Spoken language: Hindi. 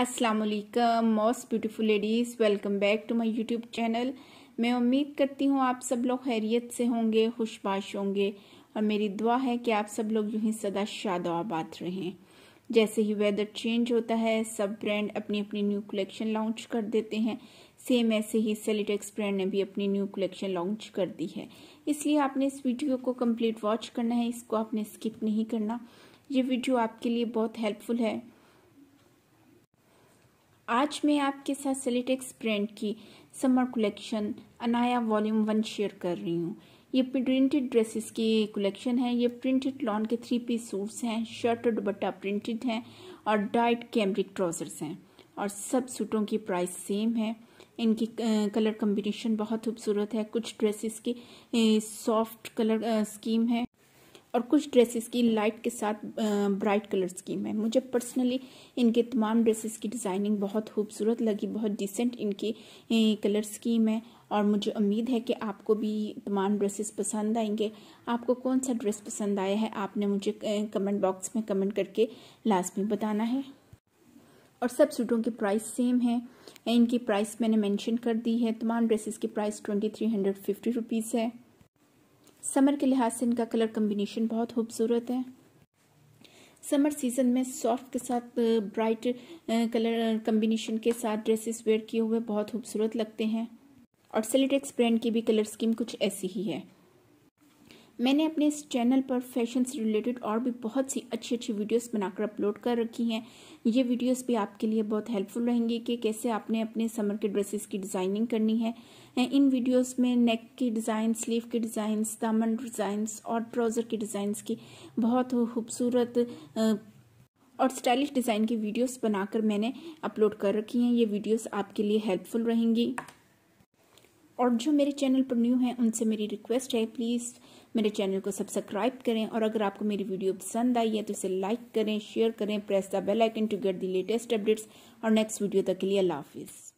असलकम most beautiful ladies welcome back to my YouTube channel मैं उम्मीद करती हूँ आप सब लोग खैरियत से होंगे खुशबाश होंगे और मेरी दुआ है कि आप सब लोग यूँ ही सदा शाद आबाद रहें जैसे ही वेदर चेंज होता है सब ब्रांड अपनी अपनी न्यू कलेक्शन लॉन्च कर देते हैं सेम ऐसे ही सेलिटेक्स ब्रांड ने भी अपनी न्यू कलेक्शन लॉन्च कर दी है इसलिए आपने इस वीडियो को कम्प्लीट वॉच करना है इसको आपने स्किप नहीं करना ये वीडियो आपके लिए बहुत हेल्पफुल है आज मैं आपके साथ सेलिटेक्स प्रिंट की summer collection Anaya volume one share कर रही हूँ ये प्रिंटेड ड्रेसेस की कलेक्शन है ये प्रिंटेड लॉन के थ्री पीस सूट्स हैं शर्ट और दुबट्टा प्रिंटेड हैं और डाइट कैमरिक ट्राउजर्स हैं और सब सूटों की प्राइस सेम है इनकी कलर कम्बिनेशन बहुत खूबसूरत है कुछ ड्रेसेस की सॉफ्ट कलर स्कीम है और कुछ ड्रेसेस की लाइट के साथ ब्राइट कलर स्कीम है मुझे पर्सनली इनके तमाम ड्रेसेस की डिज़ाइनिंग बहुत खूबसूरत लगी बहुत डिसेंट इनकी कलर स्कीम है और मुझे उम्मीद है कि आपको भी तमाम ड्रेसेस पसंद आएंगे आपको कौन सा ड्रेस पसंद आया है आपने मुझे कमेंट बॉक्स में कमेंट करके लाजमी बताना है और सब सूटों की प्राइस सेम है इनकी प्राइस मैंने मेंशन कर दी है तमाम ड्रेसेस की price twenty three hundred fifty rupees है समर के लिहाज से इनका कलर कम्बिनेशन बहुत खूबसूरत है समर सीज़न में सॉफ्ट के साथ ब्राइट कलर कम्बिनेशन के साथ ड्रेसेस वेयर किए हुए बहुत खूबसूरत लगते हैं और सेलिटेक्स ब्रांड की भी कलर स्कीम कुछ ऐसी ही है मैंने अपने इस चैनल पर फैशन से रिलेटेड और भी बहुत सी अच्छी अच्छी वीडियोस बनाकर अपलोड कर रखी हैं ये वीडियोस भी आपके लिए बहुत हेल्पफुल रहेंगी कि कैसे आपने अपने समर के ड्रेसेस की डिज़ाइनिंग करनी है इन वीडियोस में नेक के डिज़ाइन स्लीव के डिज़ाइन दामन डिज़ाइन और ट्राउज़र के डिज़ाइन की बहुत खूबसूरत और स्टाइलिश डिज़ाइन की वीडियोज़ बनाकर मैंने अपलोड कर रखी हैं ये वीडियोज आपके लिए हेल्पफुल रहेंगी और जो मेरे चैनल पर न्यू हैं उनसे मेरी रिक्वेस्ट है प्लीज़ मेरे चैनल को सब्सक्राइब करें और अगर आपको मेरी वीडियो पसंद आई है तो इसे लाइक करें शेयर करें press the bell icon to get the latest updates और नेक्स्ट वीडियो तक के लिए अल्लाह हाफिज़